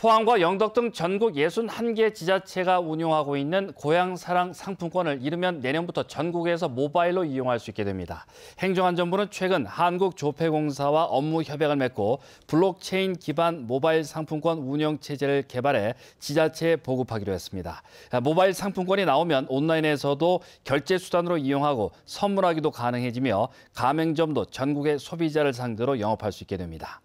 포항과 영덕 등 전국 61개 지자체가 운영하고 있는 고향사랑 상품권을 이르면 내년부터 전국에서 모바일로 이용할 수 있게 됩니다. 행정안전부는 최근 한국조폐공사와 업무 협약을 맺고 블록체인 기반 모바일 상품권 운영 체제를 개발해 지자체에 보급하기로 했습니다. 모바일 상품권이 나오면 온라인에서도 결제 수단으로 이용하고 선물하기도 가능해지며 가맹점도 전국의 소비자를 상대로 영업할 수 있게 됩니다.